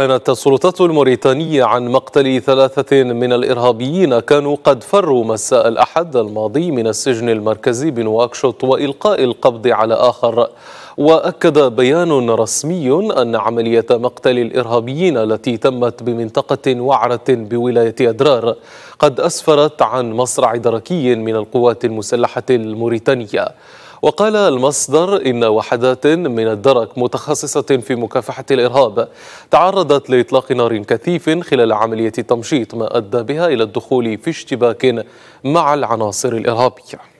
أعلنت السلطات الموريتانية عن مقتل ثلاثة من الإرهابيين كانوا قد فروا مساء الأحد الماضي من السجن المركزي بنواكشوط وإلقاء القبض على آخر وأكد بيان رسمي أن عملية مقتل الإرهابيين التي تمت بمنطقة وعرة بولاية أدرار قد أسفرت عن مصرع دركي من القوات المسلحة الموريتانية وقال المصدر إن وحدات من الدرك متخصصة في مكافحة الإرهاب تعرضت لإطلاق نار كثيف خلال عملية تمشيط ما أدى بها إلى الدخول في اشتباك مع العناصر الإرهابية